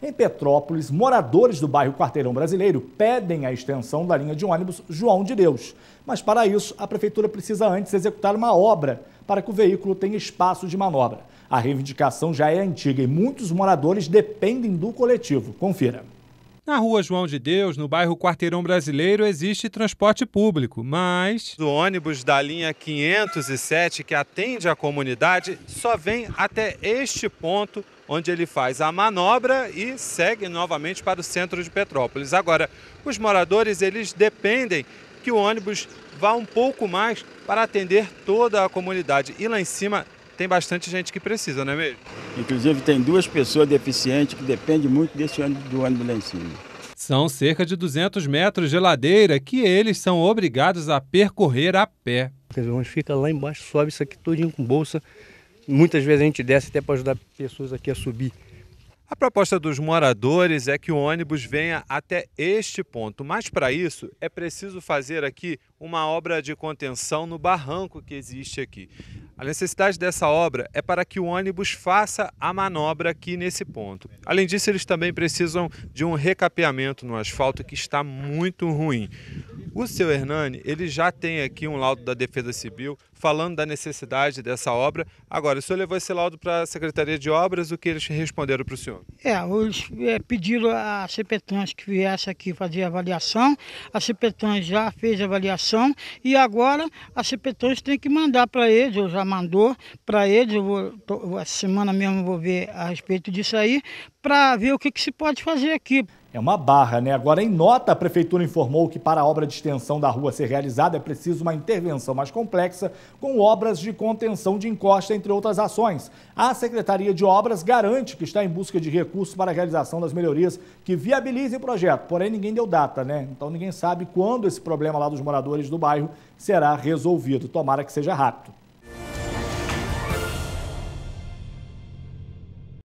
Em Petrópolis, moradores do bairro Quarteirão Brasileiro pedem a extensão da linha de ônibus João de Deus. Mas para isso, a prefeitura precisa antes executar uma obra para que o veículo tenha espaço de manobra. A reivindicação já é antiga e muitos moradores dependem do coletivo. Confira. Na rua João de Deus, no bairro Quarteirão Brasileiro, existe transporte público, mas. O ônibus da linha 507, que atende a comunidade, só vem até este ponto, onde ele faz a manobra e segue novamente para o centro de Petrópolis. Agora, os moradores eles dependem que o ônibus vá um pouco mais para atender toda a comunidade. E lá em cima tem bastante gente que precisa, não é mesmo? Inclusive tem duas pessoas deficientes que dependem muito desse do ônibus lá em cima. São cerca de 200 metros de ladeira que eles são obrigados a percorrer a pé. Quer dizer, a gente fica lá embaixo, sobe isso aqui todinho com bolsa. Muitas vezes a gente desce até para ajudar pessoas aqui a subir. A proposta dos moradores é que o ônibus venha até este ponto, mas para isso é preciso fazer aqui uma obra de contenção no barranco que existe aqui. A necessidade dessa obra é para que o ônibus faça a manobra aqui nesse ponto. Além disso, eles também precisam de um recapeamento no asfalto que está muito ruim. O seu Hernani, ele já tem aqui um laudo da Defesa Civil falando da necessidade dessa obra. Agora, o senhor levou esse laudo para a Secretaria de Obras, o que eles responderam para o senhor? É, eles é, pediram a CPTANS que viesse aqui fazer a avaliação, a CPTANS já fez a avaliação e agora a CPTANS tem que mandar para eles, ou já mandou para eles, eu vou, tô, semana mesmo vou ver a respeito disso aí, para ver o que, que se pode fazer aqui. É uma barra, né? Agora, em nota, a Prefeitura informou que para a obra de extensão da rua ser realizada é preciso uma intervenção mais complexa, com obras de contenção de encosta, entre outras ações. A Secretaria de Obras garante que está em busca de recursos para a realização das melhorias que viabilizem o projeto, porém ninguém deu data, né? Então ninguém sabe quando esse problema lá dos moradores do bairro será resolvido. Tomara que seja rápido.